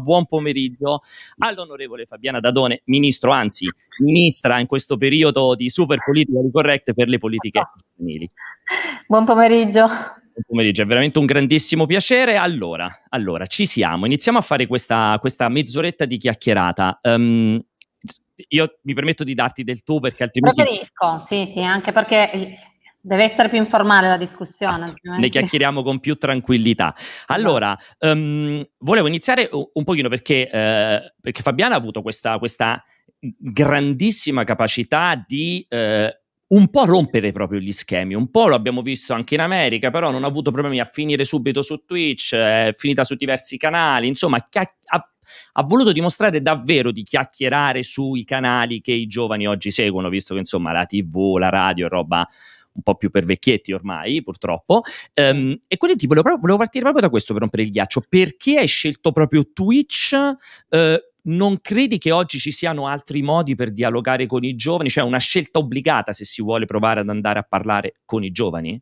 buon pomeriggio all'onorevole Fabiana Dadone, ministro, anzi ministra in questo periodo di super politica correct per le politiche femminili. Buon pomeriggio. Buon pomeriggio, è veramente un grandissimo piacere. Allora, allora ci siamo, iniziamo a fare questa, questa mezz'oretta di chiacchierata. Um, io mi permetto di darti del tu perché altrimenti... Preferisco, sì, sì, anche perché Deve essere più informale la discussione. Ah, ne chiacchieriamo con più tranquillità. Allora, um, volevo iniziare un pochino perché, eh, perché Fabiana ha avuto questa, questa grandissima capacità di eh, un po' rompere proprio gli schemi, un po' lo abbiamo visto anche in America, però non ha avuto problemi a finire subito su Twitch, è finita su diversi canali, insomma ha, ha voluto dimostrare davvero di chiacchierare sui canali che i giovani oggi seguono, visto che insomma la tv, la radio è roba un po' più per vecchietti ormai, purtroppo. Um, e quindi ti volevo, volevo, partire proprio da questo per rompere il ghiaccio. Perché hai scelto proprio Twitch eh, non credi che oggi ci siano altri modi per dialogare con i giovani? Cioè una scelta obbligata se si vuole provare ad andare a parlare con i giovani?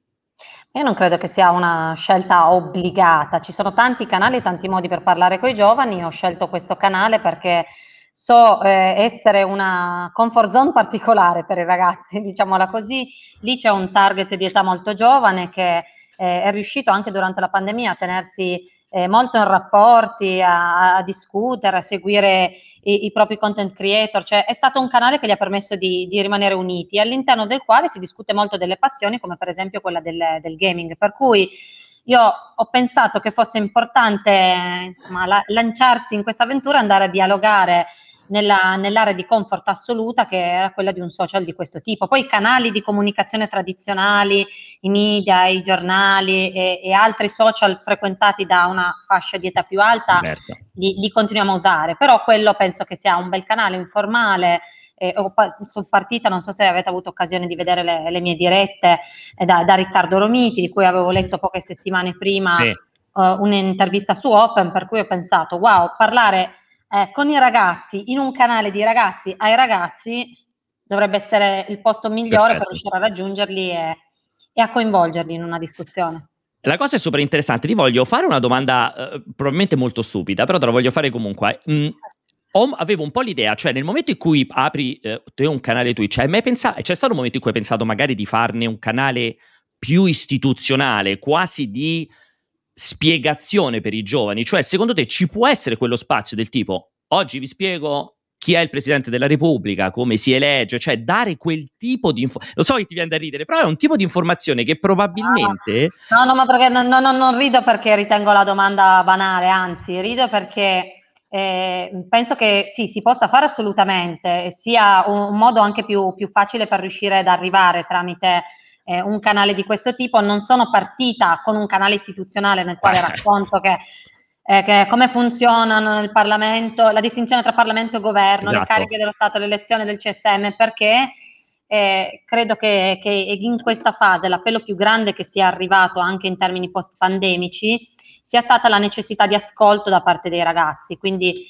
Io non credo che sia una scelta obbligata, ci sono tanti canali e tanti modi per parlare con i giovani, ho scelto questo canale perché so eh, essere una comfort zone particolare per i ragazzi, diciamola così, lì c'è un target di età molto giovane che eh, è riuscito anche durante la pandemia a tenersi eh, molto in rapporti, a, a discutere, a seguire i, i, propri content creator, cioè è stato un canale che gli ha permesso di, di, rimanere uniti, all'interno del quale si discute molto delle passioni, come per esempio quella del, del gaming, per cui io ho pensato che fosse importante insomma, la, lanciarsi in questa avventura, andare a dialogare nella, nell'area di comfort assoluta che era quella di un social di questo tipo. Poi i canali di comunicazione tradizionali, i media, i giornali e, e altri social frequentati da una fascia di età più alta li, li, continuiamo a usare, però quello penso che sia un bel canale informale. Eh, sono partita, non so se avete avuto occasione di vedere le, le mie dirette eh, da, da, Riccardo Romiti, di cui avevo letto poche settimane prima sì. eh, un'intervista su Open, per cui ho pensato, wow, parlare eh, con i ragazzi, in un canale di ragazzi ai ragazzi, dovrebbe essere il posto migliore Perfetto. per riuscire a raggiungerli e, e a coinvolgerli in una discussione. La cosa è super interessante, ti voglio fare una domanda eh, probabilmente molto stupida, però te la voglio fare comunque. Mm, avevo un po' l'idea, cioè nel momento in cui apri eh, un canale Twitch, hai mai pensato, c'è stato un momento in cui hai pensato magari di farne un canale più istituzionale, quasi di spiegazione per i giovani? Cioè, secondo te ci può essere quello spazio del tipo oggi vi spiego chi è il presidente della Repubblica, come si elegge, cioè dare quel tipo di informazione. Lo so che ti viene da ridere, però è un tipo di informazione che probabilmente. No, no, ma perché no, no, non rido perché ritengo la domanda banale, anzi, rido perché. Eh, penso che sì, si possa fare assolutamente, sia un, un modo anche più, più, facile per riuscire ad arrivare tramite eh, un canale di questo tipo, non sono partita con un canale istituzionale nel quale eh. racconto che eh, che, come funzionano il Parlamento, la distinzione tra Parlamento e governo, esatto. le cariche dello Stato, l'elezione del CSM, perché eh, credo che, che, in questa fase l'appello più grande che sia arrivato anche in termini post-pandemici sia stata la necessità di ascolto da parte dei ragazzi. Quindi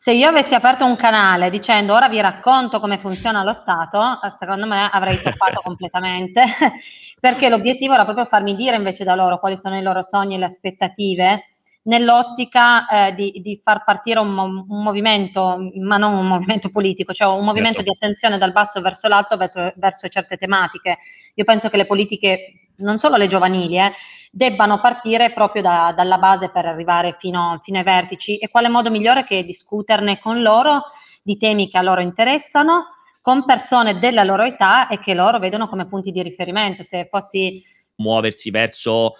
se io avessi aperto un canale dicendo ora vi racconto come funziona lo Stato, secondo me avrei toppato completamente, perché l'obiettivo era proprio farmi dire invece da loro quali sono i loro sogni e le aspettative, nell'ottica eh, di, di, far partire un, un, movimento, ma non un movimento politico, cioè un movimento certo. di attenzione dal basso verso l'alto verso, verso certe tematiche. Io penso che le politiche non solo le giovanili, eh, debbano partire proprio da, dalla base per arrivare fino, fino ai vertici e quale modo migliore che discuterne con loro di temi che a loro interessano, con persone della loro età e che loro vedono come punti di riferimento. Se fossi muoversi verso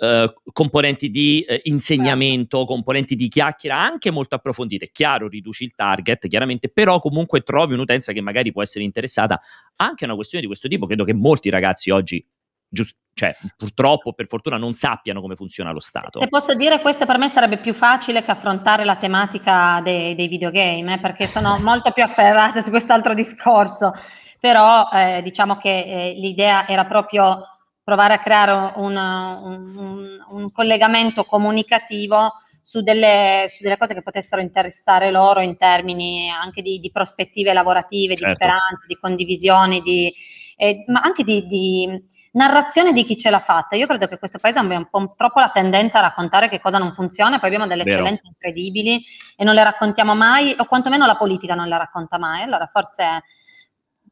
Uh, componenti di uh, insegnamento, certo. componenti di chiacchiera anche molto approfondite. Chiaro, riduci il target, chiaramente, però comunque trovi un'utenza che magari può essere interessata anche a una questione di questo tipo. Credo che molti ragazzi oggi giusto cioè purtroppo per fortuna non sappiano come funziona lo Stato. E posso dire questo per me sarebbe più facile che affrontare la tematica dei, dei videogame, eh, perché sono molto più afferrata su quest'altro discorso, però eh, diciamo che eh, l'idea era proprio provare a creare un, un, un collegamento comunicativo su delle, su delle, cose che potessero interessare loro in termini anche di, di prospettive lavorative, certo. di speranze, di condivisioni, di, eh, ma anche di, di narrazione di chi ce l'ha fatta. Io credo che questo paese abbia un po' troppo la tendenza a raccontare che cosa non funziona, e poi abbiamo delle Vero. eccellenze incredibili e non le raccontiamo mai, o quantomeno la politica non le racconta mai. Allora forse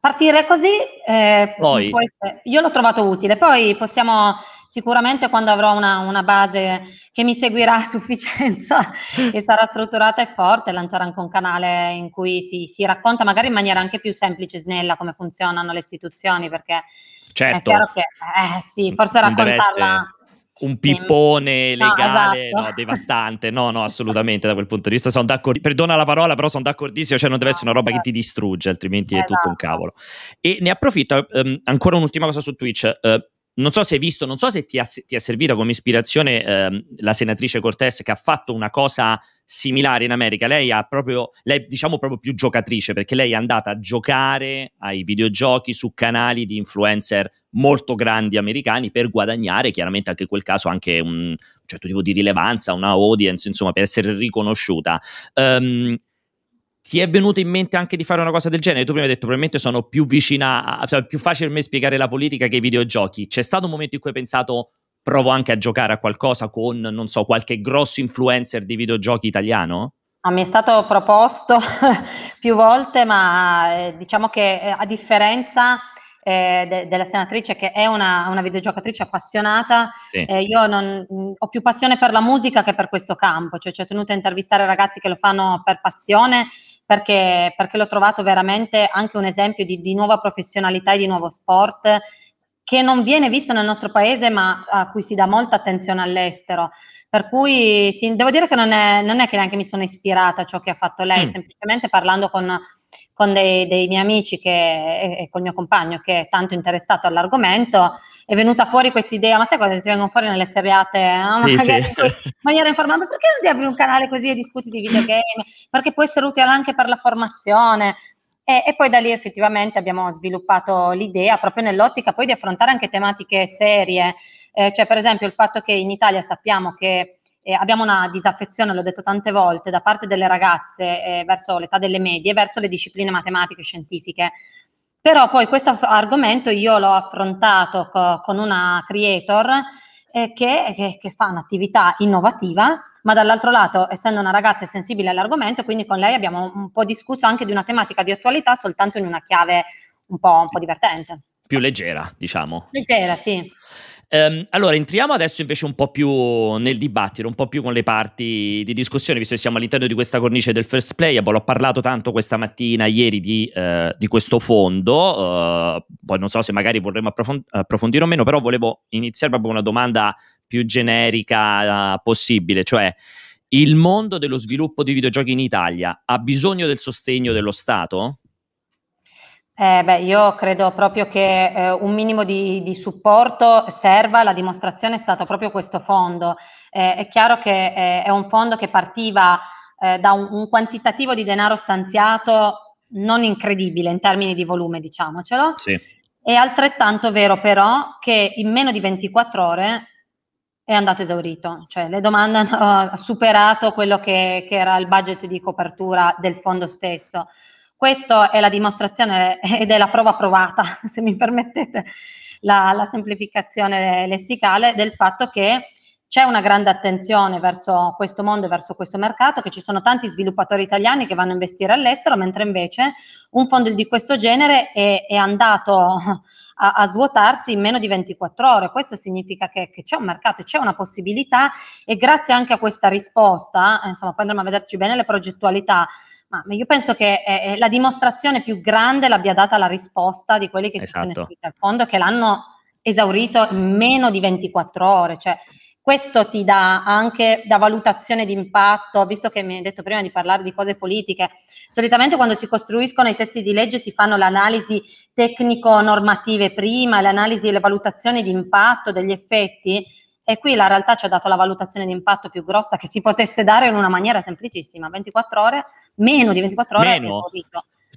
partire così eh, poi. Essere, io l'ho trovato utile. Poi possiamo sicuramente quando avrò una, una base che mi seguirà a sufficienza e sarà strutturata e forte, lanciare anche un canale in cui si, si racconta magari in maniera anche più semplice e snella come funzionano le istituzioni, perché Certo. Che, eh, sì, forse raccontarla un pippone legale, no, esatto. no, devastante. No, no, assolutamente da quel punto di vista sono d'accordo, Perdona la parola, però sono d'accordissimo, cioè non deve essere una roba che ti esatto. distrugge, altrimenti esatto. è tutto un esatto. cavolo. E ne approfitto um, ancora un'ultima cosa su Twitch. Uh, non so se hai visto, non so se ti ha, ti ha servito come ispirazione ehm, la senatrice Cortés che ha fatto una cosa similare in America. Lei ha proprio, lei diciamo proprio più giocatrice perché lei è andata a giocare ai videogiochi su canali di influencer molto grandi americani per guadagnare chiaramente anche in quel caso anche un certo tipo di rilevanza, una audience, insomma, per essere riconosciuta. Um, ti è venuto in mente anche di fare una cosa del genere? Tu prima hai detto probabilmente sono più vicina, a, cioè più facile per me spiegare la politica che i videogiochi. C'è stato un momento in cui hai pensato provo anche a giocare a qualcosa con, non so, qualche grosso influencer di videogiochi italiano? Ah, mi è stato proposto più volte, ma eh, diciamo che eh, a differenza eh, de- della senatrice che è una, una videogiocatrice appassionata, sì. eh, io non, mh, mm, ho più passione per la musica che per questo campo, cioè ci ho tenuto a intervistare ragazzi che lo fanno per passione perché, perché l'ho trovato veramente anche un esempio di, di nuova professionalità e di nuovo sport che non viene visto nel nostro paese ma a cui si dà molta attenzione all'estero. Per cui sì, devo dire che non è, non è, che neanche mi sono ispirata a ciò che ha fatto lei, mm. semplicemente parlando con con dei, dei miei amici che, e, e col mio compagno che è tanto interessato all'argomento, è venuta fuori questa idea, ma sai cosa ti vengono fuori nelle seriate? No? Eh? Sì, sì. In maniera informale, perché non ti apri un canale così e discuti di videogame? Perché può essere utile anche per la formazione. E, e, poi da lì effettivamente abbiamo sviluppato l'idea proprio nell'ottica poi di affrontare anche tematiche serie, eh, cioè per esempio il fatto che in Italia sappiamo che eh, abbiamo una disaffezione, l'ho detto tante volte, da parte delle ragazze eh, verso l'età delle medie, verso le discipline matematiche e scientifiche. Però poi questo argomento io l'ho affrontato co- con una creator eh, che, che, che, fa un'attività innovativa, ma dall'altro lato, essendo una ragazza è sensibile all'argomento, quindi con lei abbiamo un po' discusso anche di una tematica di attualità, soltanto in una chiave un po', un po divertente. Più leggera, diciamo. Leggera, sì. Um, allora, entriamo adesso invece un po' più nel dibattito, un po' più con le parti di discussione, visto che siamo all'interno di questa cornice del first playable. Ho parlato tanto questa mattina, ieri, di, uh, di questo fondo, uh, poi non so se magari vorremmo approfond- approfondire o meno, però volevo iniziare proprio con una domanda più generica uh, possibile, cioè il mondo dello sviluppo di videogiochi in Italia ha bisogno del sostegno dello Stato? Eh beh, io credo proprio che eh, un minimo di, di, supporto serva, la dimostrazione è stato proprio questo fondo. Eh, è chiaro che eh, è un fondo che partiva eh, da un, un, quantitativo di denaro stanziato non incredibile in termini di volume, diciamocelo. Sì. È altrettanto vero però che in meno di 24 ore è andato esaurito, cioè le domande hanno eh, superato quello che, che era il budget di copertura del fondo stesso. Questa è la dimostrazione ed è la prova provata, se mi permettete la, la semplificazione lessicale, del fatto che c'è una grande attenzione verso questo mondo e verso questo mercato, che ci sono tanti sviluppatori italiani che vanno a investire all'estero, mentre invece un fondo di questo genere è, è andato a, a, svuotarsi in meno di 24 ore. Questo significa che, che c'è un mercato, c'è una possibilità e grazie anche a questa risposta, eh, insomma, poi andremo a vederci bene le progettualità ma io penso che eh, eh, la dimostrazione più grande l'abbia data la risposta di quelli che esatto. si sono esatto. iscritti al fondo, che l'hanno esaurito in meno di 24 ore. Cioè, questo ti dà anche da valutazione d'impatto, visto che mi hai detto prima di parlare di cose politiche, solitamente quando si costruiscono i testi di legge si fanno l'analisi tecnico-normative prima, l'analisi e le valutazioni d'impatto degli effetti, e qui la realtà ci ha dato la valutazione di impatto più grossa che si potesse dare in una maniera semplicissima, 24 ore, meno di 24 ore meno.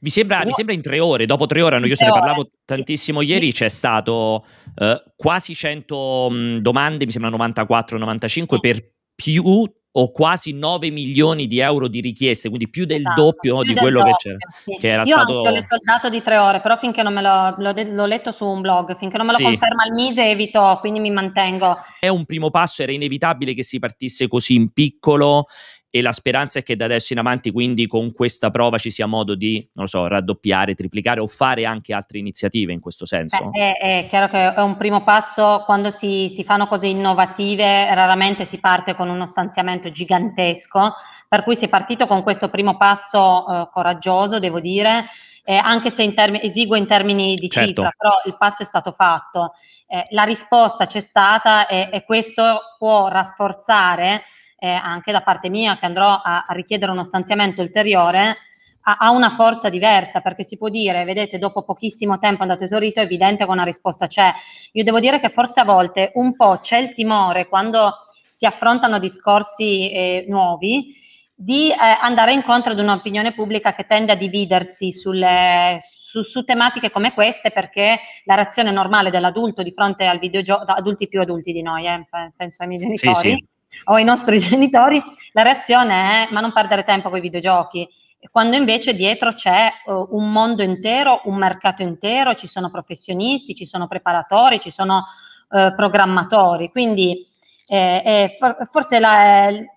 Mi sembra, mi sembra, in tre ore, dopo tre ore, io se ne parlavo ore. tantissimo ieri, c'è stato eh, quasi 100 mh, domande, mi sembra 94-95, mm. per più o quasi 9 milioni di euro di richieste, quindi più del esatto, doppio più di del quello doppio, che c'era. Sì. Che era Io stato... ho letto il dato di tre ore, però finché non me lo, l'ho, l'ho letto su un blog, finché non me lo sì. conferma il Mise evito, quindi mi mantengo. È un primo passo, era inevitabile che si partisse così in piccolo e la speranza è che da adesso in avanti quindi con questa prova ci sia modo di, non so, raddoppiare, triplicare o fare anche altre iniziative in questo senso? Beh, è, è, chiaro che è un primo passo, quando si, si fanno cose innovative raramente si parte con uno stanziamento gigantesco, per cui si è partito con questo primo passo eh, coraggioso, devo dire, eh, anche se in term- esiguo in termini di certo. cifra, però il passo è stato fatto. Eh, la risposta c'è stata e, e questo può rafforzare eh, anche da parte mia che andrò a, a richiedere uno stanziamento ulteriore, ha, una forza diversa perché si può dire, vedete, dopo pochissimo tempo è andato esaurito, è evidente che una risposta c'è. Io devo dire che forse a volte un po' c'è il timore quando si affrontano discorsi eh, nuovi di eh, andare incontro ad un'opinione pubblica che tende a dividersi sulle, su, su, tematiche come queste perché la reazione normale dell'adulto di fronte al videogioco, adulti più adulti di noi, eh, penso ai miei genitori. Sì, sì o ai nostri genitori, la reazione è ma non perdere tempo con i videogiochi, quando invece dietro c'è uh, un mondo intero, un mercato intero, ci sono professionisti, ci sono preparatori, ci sono uh, programmatori. Quindi eh, eh, forse la, eh,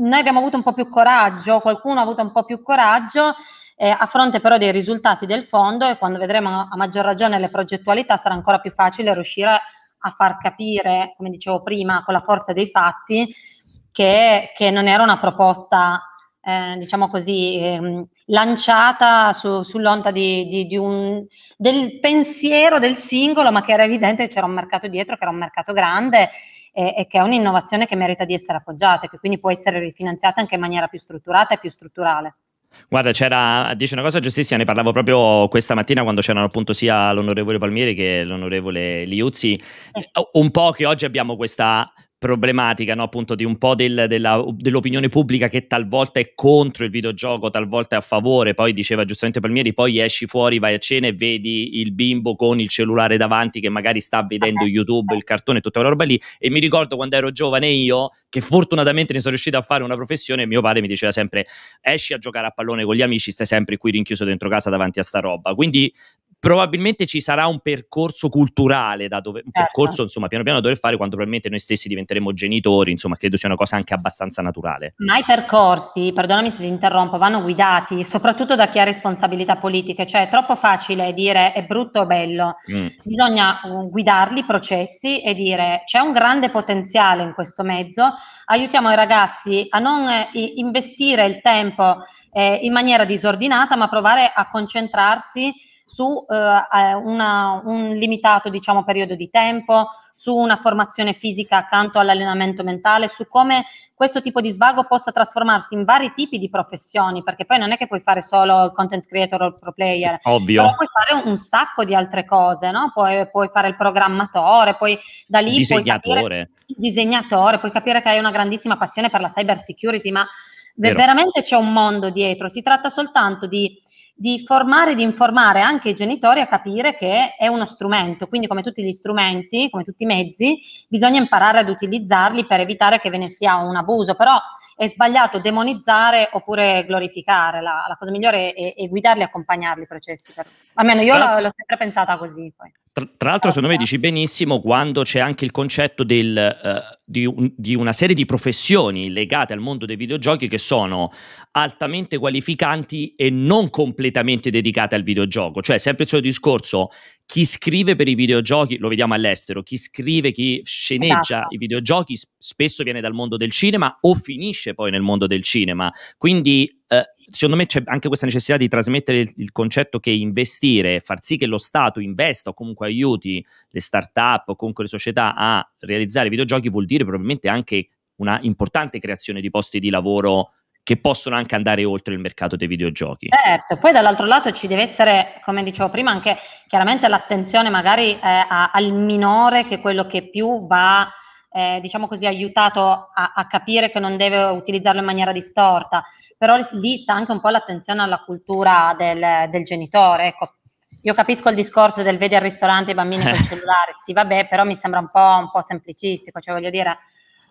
noi abbiamo avuto un po' più coraggio, qualcuno ha avuto un po' più coraggio. Eh, a fronte però dei risultati del fondo e quando vedremo a maggior ragione le progettualità sarà ancora più facile riuscire a a far capire, come dicevo prima, con la forza dei fatti, che, che non era una proposta eh, diciamo così, ehm, lanciata su, sull'onta di, di, di un, del pensiero del singolo, ma che era evidente che c'era un mercato dietro, che era un mercato grande e, e che è un'innovazione che merita di essere appoggiata e che quindi può essere rifinanziata anche in maniera più strutturata e più strutturale. Guarda, c'era, dice una cosa giustissima, ne parlavo proprio questa mattina quando c'erano appunto sia l'onorevole Palmieri che l'onorevole Liuzzi, eh. un po' che oggi abbiamo questa problematica no? appunto di un po' del, della, dell'opinione pubblica che talvolta è contro il videogioco, talvolta è a favore, poi diceva giustamente Palmieri, poi esci fuori, vai a cena e vedi il bimbo con il cellulare davanti che magari sta vedendo ah, ah. YouTube, il cartone e tutta quella roba lì e mi ricordo quando ero giovane io che fortunatamente ne sono riuscito a fare una professione, mio padre mi diceva sempre esci a giocare a pallone con gli amici, stai sempre qui rinchiuso dentro casa davanti a sta roba, quindi probabilmente ci sarà un percorso culturale da dove, un certo. percorso insomma piano piano da dover fare quando probabilmente noi stessi diventeremo genitori, insomma credo sia una cosa anche abbastanza naturale. Ma i percorsi, perdonami se ti interrompo, vanno guidati soprattutto da chi ha responsabilità politiche, cioè è troppo facile dire è brutto o bello, mm. bisogna uh, guidarli i processi e dire c'è un grande potenziale in questo mezzo, aiutiamo i ragazzi a non eh, investire il tempo eh, in maniera disordinata ma provare a concentrarsi su eh, eh, una, un limitato diciamo, periodo di tempo, su una formazione fisica accanto all'allenamento mentale, su come questo tipo di svago possa trasformarsi in vari tipi di professioni, perché poi non è che puoi fare solo il content creator o il pro player, Ovvio. puoi fare un sacco di altre cose, no? puoi, puoi, fare il programmatore, poi da lì disegnatore. Puoi capire, disegnatore, puoi capire che hai una grandissima passione per la cyber security, ma Vero. veramente c'è un mondo dietro, si tratta soltanto di di formare e di informare anche i genitori a capire che è uno strumento, quindi come tutti gli strumenti, come tutti i mezzi, bisogna imparare ad utilizzarli per evitare che ve ne sia un abuso, però è sbagliato demonizzare oppure glorificare, la, la cosa migliore è, è guidarli e accompagnarli i processi. Per... Almeno io l'ho, l'ho, sempre pensata così. Poi. Tra, tra l'altro, secondo me dici benissimo quando c'è anche il concetto del, uh, di, un, di, una serie di professioni legate al mondo dei videogiochi che sono altamente qualificanti e non completamente dedicate al videogioco. Cioè, sempre il suo discorso, chi scrive per i videogiochi, lo vediamo all'estero, chi scrive, chi sceneggia esatto. i videogiochi spesso viene dal mondo del cinema o finisce poi nel mondo del cinema. Quindi eh, secondo me c'è anche questa necessità di trasmettere il, il, concetto che investire, far sì che lo Stato investa o comunque aiuti le start-up o comunque le società a realizzare videogiochi vuol dire probabilmente anche una importante creazione di posti di lavoro che possono anche andare oltre il mercato dei videogiochi. Certo, poi dall'altro lato ci deve essere, come dicevo prima, anche chiaramente l'attenzione magari eh, a, al minore che è quello che più va eh, diciamo così, aiutato a, a, capire che non deve utilizzarlo in maniera distorta, però lì sta anche un po' l'attenzione alla cultura del, del genitore. Ecco, io capisco il discorso del vedi al ristorante i bambini col cellulare, sì vabbè, però mi sembra un po', un po semplicistico, cioè voglio dire,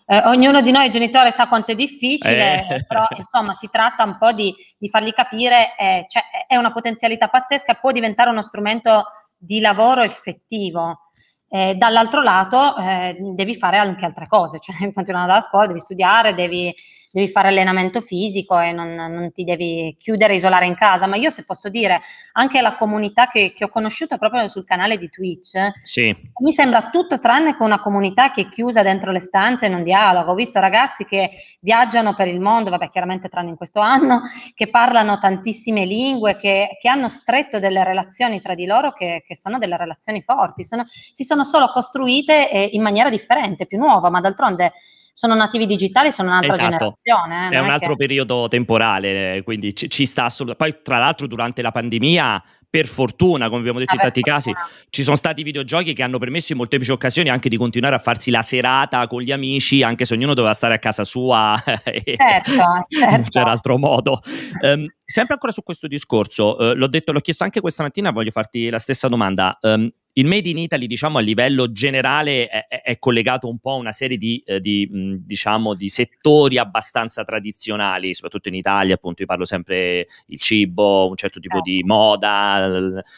eh, ognuno di noi genitore sa quanto è difficile, eh. però insomma si tratta un po' di, di fargli capire, eh, cioè, è una potenzialità pazzesca, può diventare uno strumento di lavoro effettivo. Eh, dall'altro lato eh, devi fare anche altre cose, cioè devi continuare andare a scuola, devi studiare, devi devi fare allenamento fisico e non, non, ti devi chiudere, isolare in casa, ma io se posso dire, anche la comunità che, che ho conosciuto proprio sul canale di Twitch, sì. mi sembra tutto tranne che una comunità che è chiusa dentro le stanze e non dialoga. Ho visto ragazzi che viaggiano per il mondo, vabbè chiaramente tranne in questo anno, che parlano tantissime lingue, che, che hanno stretto delle relazioni tra di loro che, che sono delle relazioni forti, sono, si sono solo costruite eh, in maniera differente, più nuova, ma d'altronde sono nativi digitali, sono un'altra esatto. generazione. Eh, è un è altro che... periodo temporale, eh, quindi ci, ci sta assolutamente. Poi, tra l'altro, durante la pandemia per fortuna, come abbiamo detto ah, in tanti casi, ci sono stati videogiochi che hanno permesso in molteplici occasioni anche di continuare a farsi la serata con gli amici, anche se ognuno doveva stare a casa sua certo, certo. non certo. c'era altro modo. Um, sempre ancora su questo discorso, uh, l'ho detto, l'ho chiesto anche questa mattina, voglio farti la stessa domanda. Um, il Made in Italy, diciamo, a livello generale è, è collegato un po' a una serie di, eh, di, diciamo, di, settori abbastanza tradizionali, soprattutto in Italia, appunto, io parlo sempre il cibo, un certo tipo di certo. moda,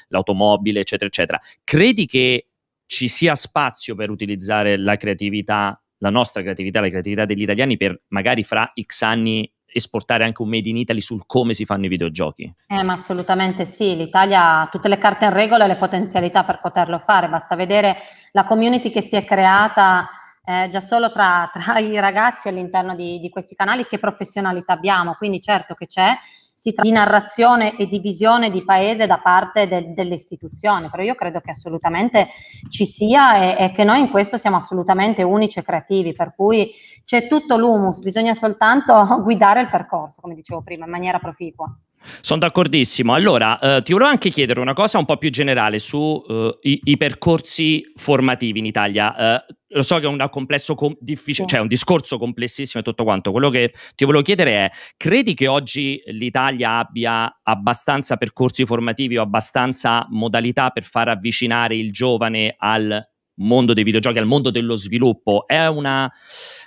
l'automobile, eccetera, eccetera. Credi che ci sia spazio per utilizzare la creatività, la nostra creatività, la creatività degli italiani per magari fra X anni esportare anche un made in Italy sul come si fanno i videogiochi. Eh, ma assolutamente sì, l'Italia ha tutte le carte in regola e le potenzialità per poterlo fare, basta vedere la community che si è creata eh, già solo tra, tra, i ragazzi all'interno di, di questi canali, che professionalità abbiamo, quindi certo che c'è, si tratta di narrazione e di visione di paese da parte del, delle istituzioni, però io credo che assolutamente ci sia e, e, che noi in questo siamo assolutamente unici e creativi, per cui c'è tutto l'humus, bisogna soltanto guidare il percorso, come dicevo prima, in maniera proficua. Sono d'accordissimo. Allora, eh, ti volevo anche chiedere una cosa un po' più generale sui eh, i, percorsi formativi in Italia. Eh, lo so che è un complesso com- difficile, cioè un discorso complessissimo e tutto quanto. Quello che ti volevo chiedere è: credi che oggi l'Italia abbia abbastanza percorsi formativi o abbastanza modalità per far avvicinare il giovane al mondo dei videogiochi, al mondo dello sviluppo? È una,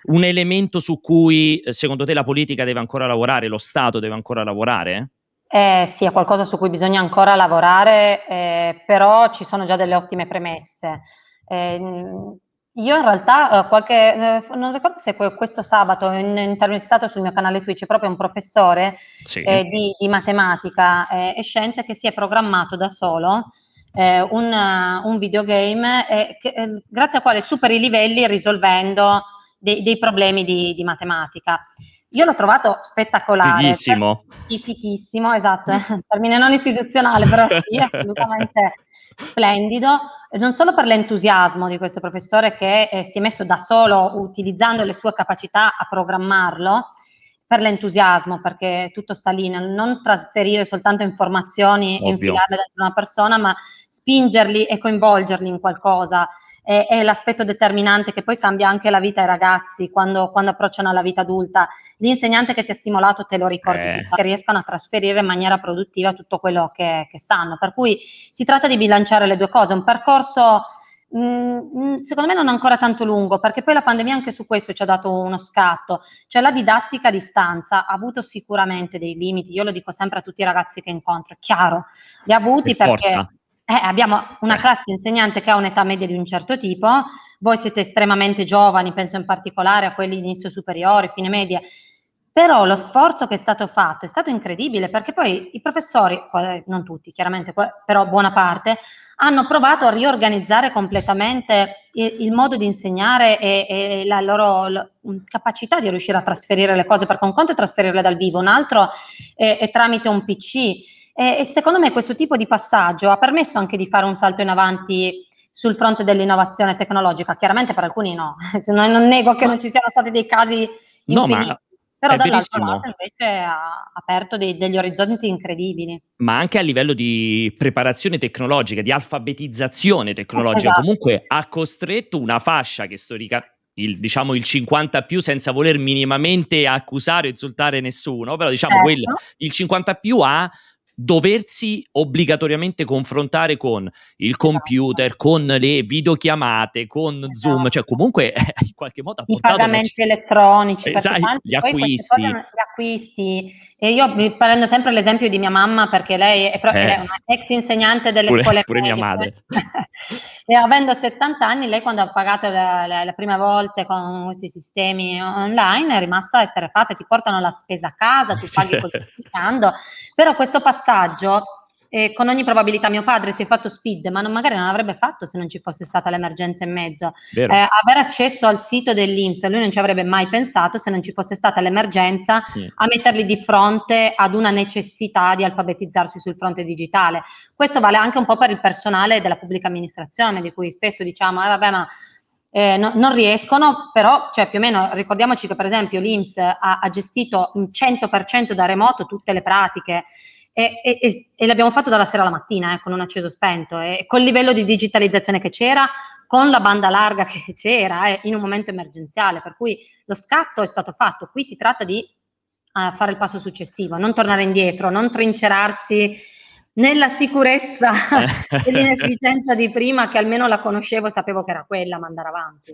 un elemento su cui secondo te la politica deve ancora lavorare, lo Stato deve ancora lavorare? Eh, sì, è qualcosa su cui bisogna ancora lavorare, eh, però ci sono già delle ottime premesse. Eh, mm, io in realtà eh, qualche, eh, non ricordo se questo sabato ho intervistato sul mio canale Twitch proprio un professore sì. Eh, di, di, matematica e scienze che si è programmato da solo un, un, videogame che, grazie al quale superi i livelli risolvendo dei, dei problemi di, di matematica. Io l'ho trovato spettacolare. Fighissimo. Fighissimo, esatto. Termine non istituzionale, però sì, assolutamente splendido. Non solo per l'entusiasmo di questo professore che eh, si è messo da solo utilizzando le sue capacità a programmarlo, per l'entusiasmo, perché tutto sta lì, non trasferire soltanto informazioni Ovvio. e infilarle da una persona, ma spingerli e coinvolgerli in qualcosa è, è l'aspetto determinante che poi cambia anche la vita ai ragazzi quando, quando approcciano alla vita adulta. L'insegnante che ti ha stimolato te lo ricordi, eh. che riescano a trasferire in maniera produttiva tutto quello che, che sanno. Per cui si tratta di bilanciare le due cose, un percorso mm, mm, secondo me non ancora tanto lungo, perché poi la pandemia anche su questo ci ha dato uno scatto, cioè la didattica a distanza ha avuto sicuramente dei limiti, io lo dico sempre a tutti i ragazzi che incontro, è chiaro, li ha avuti per perché... Forza eh, abbiamo una cioè. classe insegnante che ha un'età media di un certo tipo, voi siete estremamente giovani, penso in particolare a quelli di inizio superiore, fine media, però lo sforzo che è stato fatto è stato incredibile perché poi i professori, eh, non tutti chiaramente, però buona parte, hanno provato a riorganizzare completamente il, il modo di insegnare e, e la loro la capacità di riuscire a trasferire le cose, perché un conto è trasferirle dal vivo, un altro è, è tramite un PC. E, e secondo me questo tipo di passaggio ha permesso anche di fare un salto in avanti sul fronte dell'innovazione tecnologica. Chiaramente per alcuni no, non, non nego che non ci siano stati dei casi infiniti. No, però è dall'altro verissimo. lato invece ha aperto dei, degli orizzonti incredibili. Ma anche a livello di preparazione tecnologica, di alfabetizzazione tecnologica, esatto. comunque ha costretto una fascia che storicamente il, diciamo il 50 più senza voler minimamente accusare o insultare nessuno, però diciamo certo. quel, il 50 più ha doversi obbligatoriamente confrontare con il esatto. computer, con le videochiamate, con esatto. Zoom, cioè comunque in qualche modo ha I pagamenti ci... elettronici, esatto, gli acquisti. Cose, gli acquisti. E io prendo sempre l'esempio di mia mamma perché lei è, pro- eh. una ex insegnante delle pure, scuole. Pure mia madre. Cioè. E avendo 70 anni, lei quando ha pagato la, la, la prima volta con questi sistemi online è rimasta esterrefatta, ti portano la spesa a casa, ti paghi così, però questo passaggio e con ogni probabilità mio padre si è fatto speed, ma non, magari non l'avrebbe fatto se non ci fosse stata l'emergenza in mezzo. Eh, aver accesso al sito dell'Inps, lui non ci avrebbe mai pensato se non ci fosse stata l'emergenza sì. a metterli di fronte ad una necessità di alfabetizzarsi sul fronte digitale. Questo vale anche un po' per il personale della pubblica amministrazione, di cui spesso diciamo, eh, vabbè, ma eh, no, non riescono, però cioè, più o meno ricordiamoci che per esempio l'Inps ha, ha gestito 100% da remoto tutte le pratiche e, e, e, l'abbiamo fatto dalla sera alla mattina, eh, ecco, con un acceso spento, e col livello di digitalizzazione che c'era, con la banda larga che c'era, eh, in un momento emergenziale, per cui lo scatto è stato fatto. Qui si tratta di uh, fare il passo successivo, non tornare indietro, non trincerarsi nella sicurezza eh. e nell'efficienza di prima, che almeno la conoscevo, sapevo che era quella, ma andare avanti.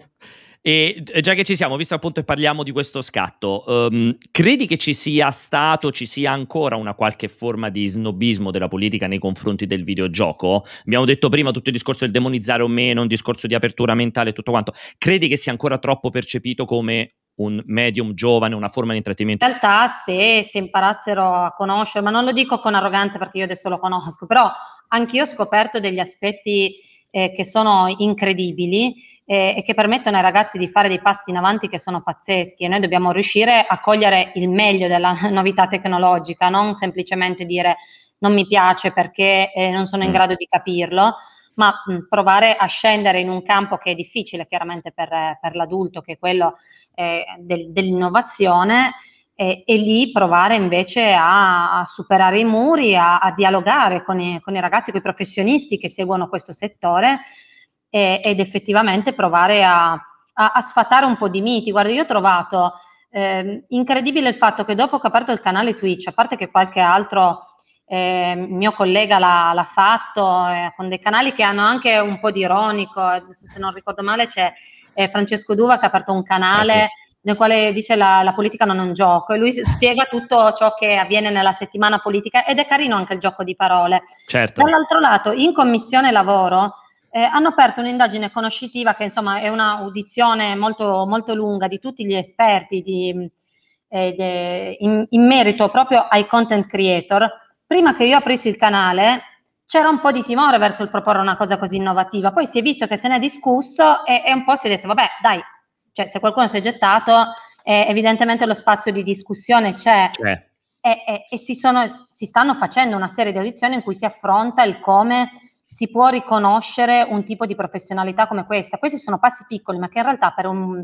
E eh, già che ci siamo, visto appunto e parliamo di questo scatto, um, credi che ci sia stato, ci sia ancora una qualche forma di snobismo della politica nei confronti del videogioco? Abbiamo detto prima tutto il discorso del demonizzare o meno, un discorso di apertura mentale e tutto quanto. Credi che sia ancora troppo percepito come un medium giovane, una forma di intrattenimento? In realtà se, se imparassero a conoscere, ma non lo dico con arroganza perché io adesso lo conosco, però anch'io ho scoperto degli aspetti eh, che sono incredibili eh, e che permettono ai ragazzi di fare dei passi in avanti che sono pazzeschi e noi dobbiamo riuscire a cogliere il meglio della novità tecnologica, non semplicemente dire non mi piace perché eh, non sono in mm. grado di capirlo, ma mh, mm, provare a scendere in un campo che è difficile chiaramente per, per l'adulto, che è quello eh, del, dell'innovazione, e, e lì provare invece a, a superare i muri, a, a dialogare con i, con i, ragazzi, con i professionisti che seguono questo settore e, ed effettivamente provare a, a, sfatare un po' di miti. Guarda, io ho trovato eh, incredibile il fatto che dopo che ho aperto il canale Twitch, a parte che qualche altro eh, mio collega l'ha, l'ha fatto eh, con dei canali che hanno anche un po' di ironico, se non ricordo male c'è eh, Francesco Duva che ha aperto un canale. Ah, sì nel quale dice la, la politica non è un gioco e lui spiega tutto ciò che avviene nella settimana politica ed è carino anche il gioco di parole. Certo. Dall'altro lato, in commissione lavoro eh, hanno aperto un'indagine conoscitiva che insomma è un'audizione molto, molto lunga di tutti gli esperti di, eh, de, in, in merito proprio ai content creator. Prima che io aprissi il canale c'era un po' di timore verso il proporre una cosa così innovativa, poi si è visto che se ne è discusso e, e un po' si è detto vabbè dai cioè se qualcuno si è gettato, eh, evidentemente lo spazio di discussione c'è. c'è. E, e, e si, sono, si stanno facendo una serie di audizioni in cui si affronta il come si può riconoscere un tipo di professionalità come questa. Questi sono passi piccoli, ma che in realtà per un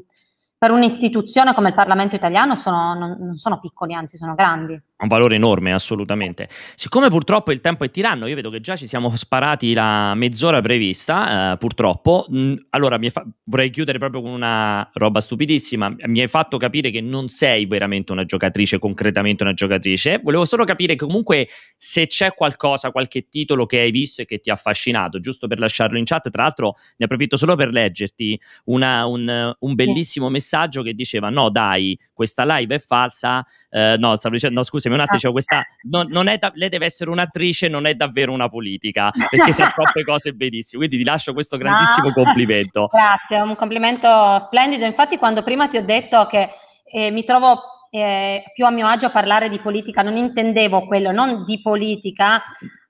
per un'istituzione come il Parlamento italiano sono, non, non, sono piccoli, anzi sono grandi. Un valore enorme, assolutamente. Siccome purtroppo il tempo è tiranno, io vedo che già ci siamo sparati la mezz'ora prevista, eh, purtroppo. Mh, mm, allora, fa- vorrei chiudere proprio con una roba stupidissima. Mi hai fatto capire che non sei veramente una giocatrice, concretamente una giocatrice. Volevo solo capire comunque se c'è qualcosa, qualche titolo che hai visto e che ti ha affascinato, giusto per lasciarlo in chat. Tra l'altro ne approfitto solo per leggerti una, un, un, bellissimo sì. messaggio messaggio che diceva no dai, questa live è falsa, eh, no, stavo dicendo, no scusami un attimo, questa, no, non è da, lei deve essere un'attrice, non è davvero una politica, perché sa troppe cose benissimo, quindi ti lascio questo ah, grandissimo no. complimento. Grazie, un complimento splendido, infatti quando prima ti ho detto che eh, mi trovo eh, più a mio agio a parlare di politica, non intendevo quello, non di politica,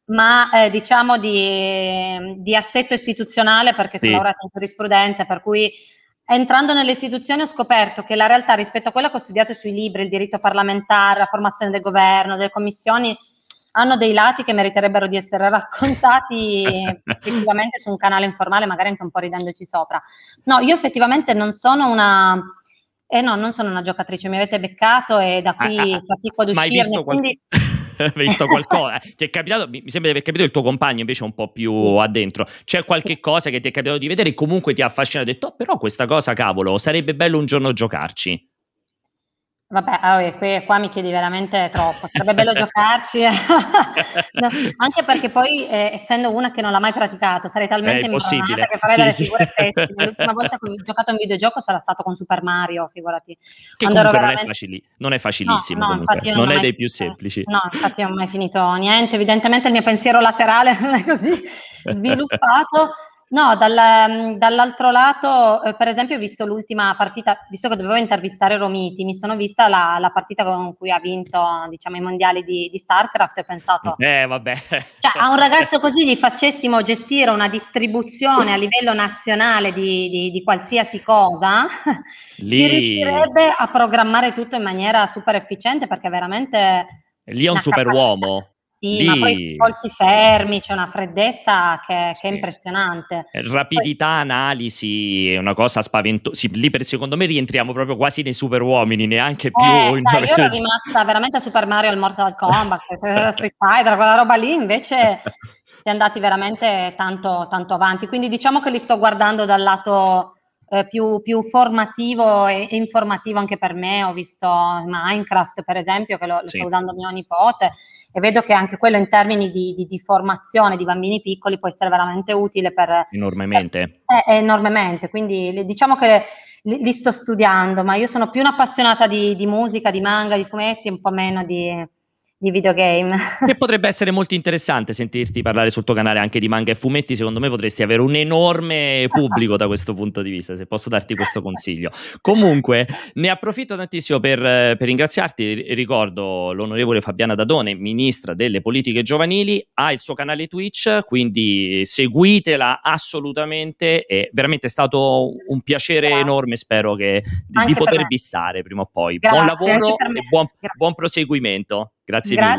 ma eh, diciamo di, di, assetto istituzionale perché sì. sono laureata in giurisprudenza, per cui entrando nelle istituzioni ho scoperto che la realtà rispetto a quella che ho studiato sui libri, il diritto parlamentare, la formazione del governo, delle commissioni, hanno dei lati che meriterebbero di essere raccontati effettivamente su un canale informale, magari anche un po' ridendoci sopra. No, io effettivamente non sono una... Eh no, non sono una giocatrice, mi avete beccato e da ah, qui ah, ah, fatico ad uscirne, quindi... Qualche visto qualcosa. Eh, ti è capitato, mi sembra di aver capito, il tuo compagno invece un po' più mm. addentro. C'è qualche cosa che ti è capitato di vedere e comunque ti ha affascinato Ha detto, oh, però questa cosa, cavolo, sarebbe bello un giorno giocarci. Vabbè, oh, qui, qua mi chiedi veramente troppo, sarebbe bello giocarci, no, anche perché poi eh, essendo una che non l'ha mai praticato sarei eh, talmente impressionata che farei sì, delle sì. figure pessime. L'ultima volta che ho giocato a un videogioco sarà stato con Super Mario, figurati. Che comunque veramente... non, è facili, non è facilissimo, no, no, non, non è dei più semplici. No, infatti non ho mai finito niente, evidentemente il mio pensiero laterale non è così sviluppato. No, dal, mm, dall'altro lato, eh, per esempio, ho visto l'ultima partita, visto che dovevo intervistare Romiti, mi sono vista la, la partita con cui ha vinto diciamo, i mondiali di, di StarCraft e ho pensato... Eh, vabbè. Cioè, a un ragazzo così gli facessimo gestire una distribuzione a livello nazionale di, di, di qualsiasi cosa, Lì... riuscirebbe a programmare tutto in maniera super efficiente perché veramente... Lì è un super uomo. Sì, Lì. ma poi, poi, si fermi, c'è una freddezza che, sì. è impressionante. Eh, rapidità, poi... analisi, è una cosa spaventosa. Lì per secondo me rientriamo proprio quasi nei super uomini, neanche più eh, in sai, Io ero rimasta veramente a Super Mario al Mortal Kombat, cioè, Street Fighter, quella roba lì, invece si è andati veramente tanto, tanto avanti. Quindi diciamo che li sto guardando dal lato eh, più, più, formativo e, e, informativo anche per me. Ho visto Minecraft, per esempio, che lo, lo sì. sta usando mio nipote, e vedo che anche quello in termini di, di, di formazione di bambini piccoli può essere veramente utile per... Eh, enormemente. Per, eh, eh, enormemente, quindi diciamo che li, li, sto studiando, ma io sono più un'appassionata di, di musica, di manga, di fumetti, un po' meno di di videogame. Che potrebbe essere molto interessante sentirti parlare sul tuo canale anche di manga e fumetti, secondo me potresti avere un enorme pubblico da questo punto di vista, se posso darti questo consiglio. Comunque, ne approfitto tantissimo per, per ringraziarti, ricordo l'onorevole Fabiana Dadone, ministra delle politiche giovanili, ha il suo canale Twitch, quindi seguitela assolutamente, è veramente stato un piacere Grazie. enorme, spero che, di, di poter bissare prima o poi. Grazie, buon lavoro e buon, buon proseguimento. Grazie, Grazie. mille.